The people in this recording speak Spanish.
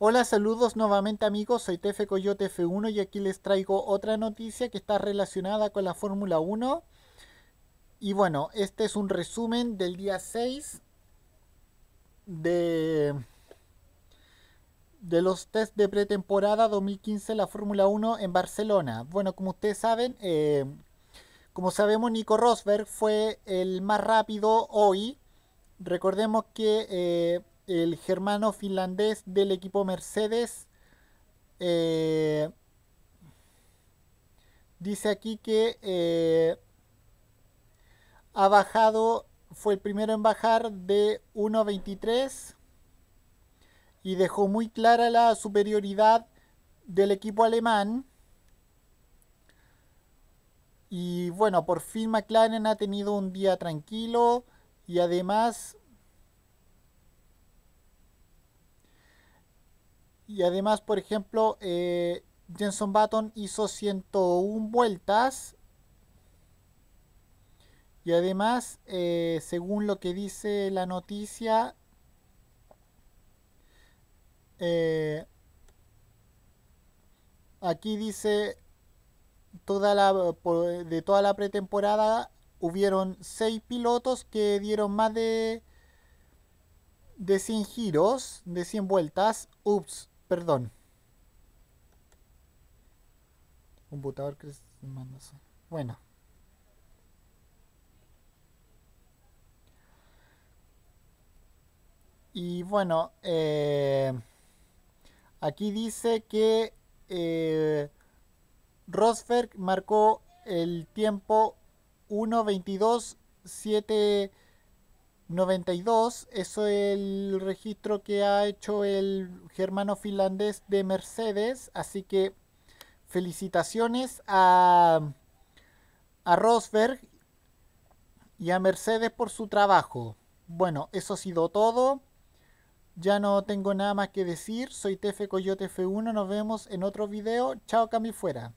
Hola, saludos nuevamente amigos, soy TF Coyote F1 y aquí les traigo otra noticia que está relacionada con la Fórmula 1. Y bueno, este es un resumen del día 6 de, de los test de pretemporada 2015 la Fórmula 1 en Barcelona. Bueno, como ustedes saben, eh, como sabemos Nico Rosberg fue el más rápido hoy. Recordemos que... Eh, el germano finlandés del equipo Mercedes. Eh, dice aquí que eh, ha bajado, fue el primero en bajar de 1.23 y dejó muy clara la superioridad del equipo alemán. Y bueno, por fin McLaren ha tenido un día tranquilo y además Y además, por ejemplo, eh, Jenson Button hizo 101 vueltas. Y además, eh, según lo que dice la noticia, eh, aquí dice toda la, de toda la pretemporada hubieron seis pilotos que dieron más de de 100 giros, de 100 vueltas. Ups, Perdón. Computador que Bueno. Y bueno, eh, aquí dice que eh, Rosberg marcó el tiempo 1.22.7 92 es el registro que ha hecho el germano finlandés de Mercedes, así que felicitaciones a, Rosberg y a Mercedes por su trabajo. Bueno, eso ha sido todo. Ya no tengo nada más que decir. Soy Tefe Coyote F1. Nos vemos en otro video. Chao, Cami Fuera.